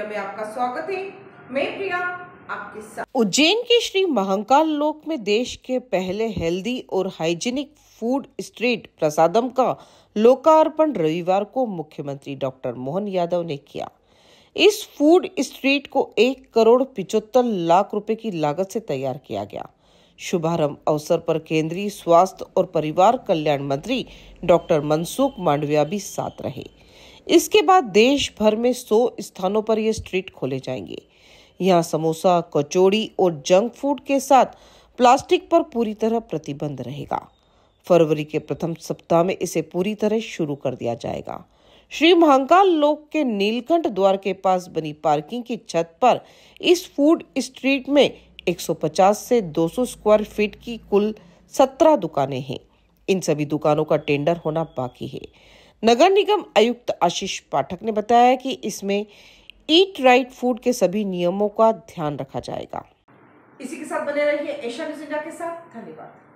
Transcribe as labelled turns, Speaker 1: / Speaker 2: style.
Speaker 1: video में आपका स्वागत है मैं प्रिया आपके साथ
Speaker 2: उज्जैन के श्री महंकाल लोक में देश के पहले हेल्दी और हाइजीनिक फूड स्ट्रीट प्रसादम का लोकार्पण रविवार को मुख्यमंत्री डॉक्टर मोहन यादव ने किया इस फूड स्ट्रीट को एक करोड़ पिचहत्तर लाख रुपए की लागत से तैयार किया गया शुभारंभ अवसर पर केंद्रीय स्वास्थ्य और परिवार कल्याण मंत्री डॉक्टर मनसुख मांडविया भी साथ रहे इसके बाद देश भर में 100 स्थानों पर ये स्ट्रीट खोले जाएंगे यहाँ समोसा कचौड़ी और जंक फूड के साथ प्लास्टिक पर पूरी तरह प्रतिबंध रहेगा फरवरी के प्रथम सप्ताह में इसे पूरी तरह शुरू कर दिया जाएगा श्री महाकाल लोक के नीलकंठ द्वार के पास बनी पार्किंग की छत पर इस फूड स्ट्रीट में 150 से 200 स्क्वायर फीट की कुल 17 दुकानें हैं इन सभी दुकानों का टेंडर होना बाकी है नगर निगम आयुक्त आशीष पाठक ने बताया कि इसमें ईट राइट फूड के सभी
Speaker 3: नियमों का ध्यान रखा जाएगा इसी के साथ बने रहिए एशिया न्यूज इंडिया के साथ धन्यवाद